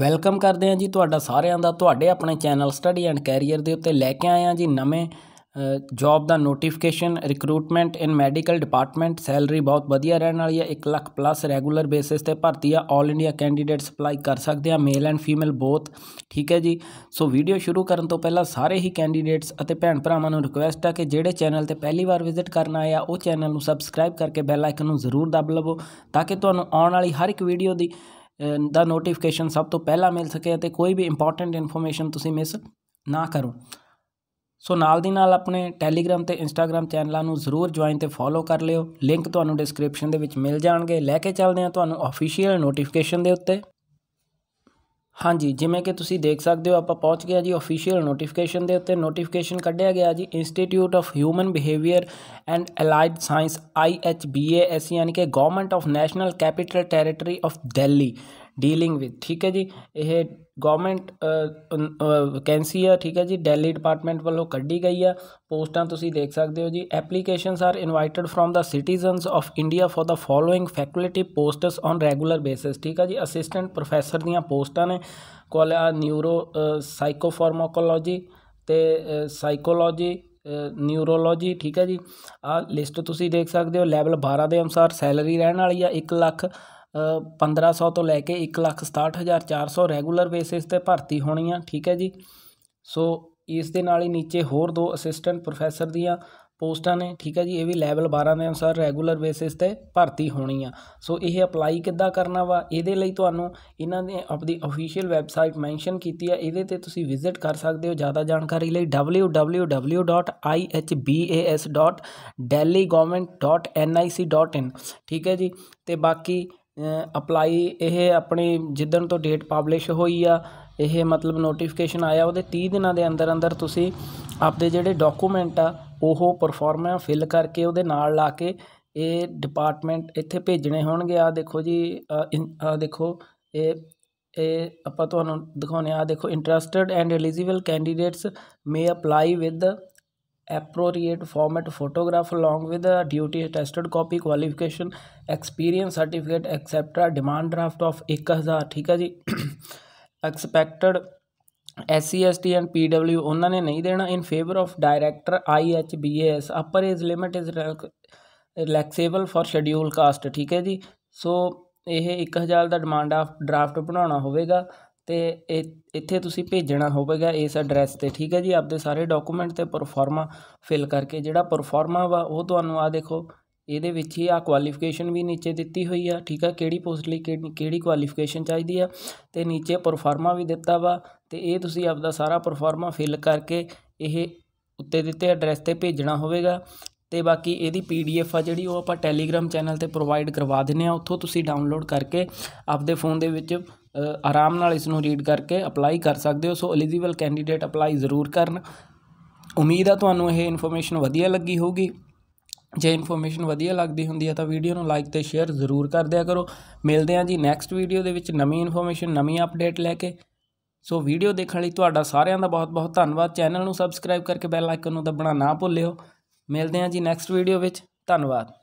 welcome ਕਰਦੇ ਹਾਂ ਜੀ ਤੁਹਾਡਾ ਸਾਰਿਆਂ ਦਾ ਤੁਹਾਡੇ ਆਪਣੇ ਚੈਨਲ ਸਟੱਡੀ ਐਂਡ ਕੈਰੀਅਰ ਦੇ ਉੱਤੇ ਲੈ ਕੇ ਆਏ ਹਾਂ ਜੀ ਨਵੇਂ ਜੌਬ ਦਾ notification recruitment in medical department salary ਬਹੁਤ ਵਧੀਆ ਰਹਿਣ ਵਾਲੀ ਹੈ 1 ਲੱਖ ਪਲੱਸ ਰੈਗੂਲਰ ਬੇਸਿਸ ਤੇ ਭਰਤੀ ਆ 올 ਇੰਡੀਆ ਕੈਂਡੀਡੇਟਸ ਅਪਲਾਈ ਕਰ ਸਕਦੇ ਆ ਮੇਲ ਐਂਡ ਫੀਮੇਲ ਬੋਥ ਠੀਕ ਹੈ ਜੀ ਸੋ ਵੀਡੀਓ ਸ਼ੁਰੂ ਕਰਨ ਤੋਂ ਪਹਿਲਾਂ ਸਾਰੇ ਹੀ ਕੈਂਡੀਡੇਟਸ ਅਤੇ ਭੈਣ ਭਰਾਵਾਂ ਨੂੰ ਰਿਕੁਐਸਟ ਆ ਕਿ ਜਿਹੜੇ ਚੈਨਲ ਤੇ ਪਹਿਲੀ ਵਾਰ ਵਿਜ਼ਿਟ ਕਰਨ ਆਏ ਆ ਉਹ ਚੈਨਲ ਨੂੰ ਸਬਸਕ੍ਰਾਈਬ ਕਰਕੇ ਬੈਲ ਆਈਕਨ ਨੂੰ ਜ਼ਰੂਰ ਦਬ ਲਵੋ ਤਾਂ ਕਿ ਤੁਹਾਨੂੰ ਆਉਣ ਵਾਲੀ ਹਰ ਇੱਕ ਵੀਡੀਓ ਦੀ ਦਾ ਨੋਟੀਫਿਕੇਸ਼ਨ ਸਭ ਤੋਂ ਪਹਿਲਾਂ ਮਿਲ ਸਕੇ ਅਤੇ ਕੋਈ ਵੀ ਇੰਪੋਰਟੈਂਟ ਇਨਫੋਰਮੇਸ਼ਨ ਤੁਸੀਂ ਮਿਸ ਨਾ ਕਰੋ ਸੋ ਨਾਲ ਦੀ ਨਾਲ ਆਪਣੇ ਟੈਲੀਗ੍ਰam ਤੇ ਇੰਸਟਾਗ੍ਰam ਚੈਨਲਾਂ ਨੂੰ ਜ਼ਰੂਰ ਜੁਆਇਨ ਤੇ ਫੋਲੋ ਕਰ ਲਿਓ ਲਿੰਕ ਤੁਹਾਨੂੰ ਡਿਸਕ੍ਰਿਪਸ਼ਨ ਦੇ ਵਿੱਚ ਮਿਲ ਜਾਣਗੇ ਲੈ ਕੇ ਚੱਲਦੇ ਹਾਂ ਤੁਹਾਨੂੰ ਅਫੀਸ਼ੀਅਲ ਨੋਟੀਫਿਕੇਸ਼ਨ ਦੇ ਉੱਤੇ ਹਾਂਜੀ ਜਿਵੇਂ ਕਿ ਤੁਸੀਂ ਦੇਖ ਸਕਦੇ ਹੋ ਆਪਾਂ ਪਹੁੰਚ ਗਏ ਜੀ ਅਫੀਸ਼ੀਅਲ ਨੋਟੀਫਿਕੇਸ਼ਨ ਦੇ ਉੱਤੇ ਨੋਟੀਫਿਕੇਸ਼ਨ ਕੱਢਿਆ ਗਿਆ ਜੀ institute of human behaviour and allied science IHBAS ਯਾਨੀ ਕਿ government of national capital territory of Delhi dealing with ਠੀਕ ਹੈ ਜੀ ਇਹ ਗਵਰਨਮੈਂਟ ਵੈਕੈਂਸੀ ਆ ਠੀਕ ਹੈ ਜੀ ਦਿੱਲੀ ਡਿਪਾਰਟਮੈਂਟ ਵੱਲੋਂ ਕੱਢੀ ਗਈ ਆ ਪੋਸਟਾਂ ਤੁਸੀਂ ਦੇਖ ਸਕਦੇ ਹੋ ਜੀ applications are invited from the citizens of India for the following faculty posts on regular basis ਠੀਕ ਹੈ ਜੀ ਅਸਿਸਟੈਂਟ ਪ੍ਰੋਫੈਸਰ ਦੀਆਂ ਪੋਸਟਾਂ ਨੇ ਕੋਲ ਆ ਨਿਊਰੋ ਸਾਈਕੋਫਾਰਮਾਕੋਲੋਜੀ ਤੇ ਸਾਈਕੋਲੋਜੀ ਨਿਊਰੋਲੋਜੀ ਠੀਕ ਹੈ ਜੀ ਆ ਲਿਸਟ ਤੁਸੀਂ ਦੇਖ ਸਕਦੇ ਹੋ ਲੈਵਲ 12 ਦੇ ਅਨੁਸਾਰ ਸੈਲਰੀ ਰਹਿਣ ਵਾਲੀ ਆ 1 ਲੱਖ 1500 ਤੋਂ ਲੈ ਕੇ 1,67,400 ਰੈਗੂਲਰ ਬੇਸਿਸ ਤੇ ਭਰਤੀ ਹੋਣੀ ਆ ਠੀਕ ਹੈ ਜੀ ਸੋ ਇਸ ਦੇ ਨਾਲ ਹੀ ਨੀਚੇ ਹੋਰ ਦੋ ਅਸਿਸਟੈਂਟ ਪ੍ਰੋਫੈਸਰ ਦੀਆਂ ਪੋਸਟਾਂ ਨੇ ਠੀਕ ਹੈ ਜੀ ਇਹ ਵੀ ਲੈਵਲ 12 ਦੇ ਅਨੁਸਾਰ ਰੈਗੂਲਰ ਬੇਸਿਸ ਤੇ ਭਰਤੀ ਹੋਣੀ ਆ ਸੋ ਇਹ ਅਪਲਾਈ ਕਿੱਦਾਂ ਕਰਨਾ ਵਾ ਇਹਦੇ ਲਈ ਤੁਹਾਨੂੰ ਇਹਨਾਂ ਦੇ ਆਪਣੀ ਅਫੀਸ਼ੀਅਲ ਵੈਬਸਾਈਟ ਮੈਂਸ਼ਨ ਕੀਤੀ ਆ ਇਹਦੇ ਤੇ ਤੁਸੀਂ ਵਿਜ਼ਿਟ ਕਰ ਸਕਦੇ ਹੋ ਜ਼ਿਆਦਾ ਜਾਣਕਾਰੀ ਲਈ www.ihbas.delhigovernment.nic.in ਠੀਕ ਹੈ ਜੀ ਤੇ ਬਾਕੀ ਅਪਲਾਈ ਇਹ ਆਪਣੀ ਜਿੱਦਣ ਤੋਂ ਡੇਟ ਪਬਲਿਸ਼ ਹੋਈ ਆ ਇਹ ਮਤਲਬ ਨੋਟੀਫਿਕੇਸ਼ਨ ਆਇਆ ਉਹਦੇ 30 ਦਿਨਾਂ ਦੇ ਅੰਦਰ ਅੰਦਰ ਤੁਸੀਂ ਆਪਦੇ ਜਿਹੜੇ ਡਾਕੂਮੈਂਟ ਆ ਉਹ ਪਰਫਾਰਮਾ ਫਿਲ ਕਰਕੇ ਉਹਦੇ ਨਾਲ ਲਾ ਕੇ ਇਹ ਡਿਪਾਰਟਮੈਂਟ ਇੱਥੇ ਭੇਜਣੇ ਹੋਣਗੇ ਆ ਦੇਖੋ ਜੀ ਆ ਦੇਖੋ ਇਹ ਇਹ ਆਪਾਂ ਤੁਹਾਨੂੰ ਦਿਖਾਉਣੇ ਆ ਦੇਖੋ interested and eligible candidates may apply with appropriate format photograph along with a duty attested copy qualification experience certificate etc demand draft of 1000 ਠੀਕ ਹੈ ਜੀ expected SCST and PW PW ਉਹਨਾਂ ਨੇ ਨਹੀਂ ਦੇਣਾ in favour of director IHBS upper age limit is relaxable for scheduled caste ਠੀਕ ਹੈ ਜੀ ਸੋ ਇਹ 1000 ਦਾ ਡਿਮਾਂਡ ਆਫ ਡਰਾਫਟ ਬਣਾਉਣਾ ਹੋਵੇਗਾ ਤੇ ਇੱਥੇ ਤੁਸੀਂ ਭੇਜਣਾ ਹੋਵੇਗਾ ਇਸ ਐਡਰੈਸ 'ਤੇ ਠੀਕ ਹੈ ਜੀ ਆਪਦੇ ਸਾਰੇ ਡਾਕੂਮੈਂਟ ਤੇ ਪਰਫਾਰਮਾ ਫਿਲ ਕਰਕੇ ਜਿਹੜਾ ਪਰਫਾਰਮਾ ਵਾ ਉਹ ਤੁਹਾਨੂੰ ਆ ਦੇਖੋ ਇਹਦੇ ਵਿੱਚ ਹੀ ਆ ਕੁਆਲੀਫਿਕੇਸ਼ਨ ਵੀ ਨੀਚੇ ਦਿੱਤੀ ਹੋਈ ਆ ਠੀਕ ਆ ਕਿਹੜੀ ਪੋਸਟ ਲਈ ਕਿਹੜੀ ਕੁਆਲੀਫਿਕੇਸ਼ਨ ਚਾਹੀਦੀ ਆ ਤੇ ਨੀਚੇ ਪਰਫਾਰਮਾ ਵੀ ਦਿੱਤਾ ਵਾ ਤੇ ਇਹ ਤੁਸੀਂ ਆਪਦਾ ਸਾਰਾ ਪਰਫਾਰਮਾ ਫਿਲ ਕਰਕੇ ਇਹ ਉੱਤੇ ਦਿੱਤੇ ਐਡਰੈਸ ਤੇ ਭੇਜਣਾ ਹੋਵੇਗਾ ਤੇ ਬਾਕੀ ਇਹਦੀ ਪੀਡੀਐਫ ਆ ਜਿਹੜੀ ਉਹ ਆਪਾਂ ਟੈਲੀਗ੍ਰam ਚੈਨਲ ਤੇ ਪ੍ਰੋਵਾਈਡ ਕਰਵਾ ਦਿੰਨੇ ਆ ਉੱਥੋਂ ਤੁਸੀਂ ਡਾਊਨਲੋਡ ਕਰਕੇ ਆਪਦੇ ਫੋਨ ਦੇ ਵਿੱਚ ਆਰਾਮ ਨਾਲ ਇਸ ਨੂੰ ਰੀਡ ਕਰਕੇ ਅਪਲਾਈ ਕਰ ਸਕਦੇ ਹੋ ਸੋ ਐਲੀਜੀਬਲ ਕੈਂਡੀਡੇਟ ਅਪਲਾਈ ਜ਼ਰੂਰ ਕਰਨ ਉਮੀਦ ਆ ਤੁਹਾਨੂੰ ਇਹ ਇਨਫੋਰਮੇਸ਼ਨ ਵਧੀਆ ਲੱਗੀ ਹੋਊਗੀ ਜੇ ਇਨਫੋਰਮੇਸ਼ਨ ਵਧੀਆ ਲੱਗਦੀ ਹੁੰਦੀ ਹੈ ਤਾਂ ਵੀਡੀਓ ਨੂੰ ਲਾਈਕ ਤੇ ਸ਼ੇਅਰ ਜ਼ਰੂਰ ਕਰ ਦਿਆ ਕਰੋ ਮਿਲਦੇ ਹਾਂ ਜੀ ਨੈਕਸਟ ਵੀਡੀਓ ਦੇ ਵਿੱਚ ਨਵੀਂ ਇਨਫੋਰਮੇਸ਼ਨ ਨਵੀਂ ਅਪਡੇਟ ਲੈ ਕੇ ਸੋ ਵੀਡੀਓ ਦੇਖਣ ਲਈ ਤੁਹਾਡਾ ਸਾਰਿਆਂ ਦਾ ਬਹੁਤ-ਬਹੁਤ ਧੰਨਵਾਦ ਚੈਨਲ ਨੂੰ ਸਬਸਕ੍ਰਾਈਬ ਕਰਕੇ ਬੈਲ ਆਈਕਨ ਨੂੰ ਦਬਣਾ ਨਾ ਭੁੱਲਿਓ ਮਿਲਦੇ ਹਾਂ ਜੀ ਨੈਕਸਟ ਵੀਡੀਓ ਵਿੱਚ ਧੰਨਵਾਦ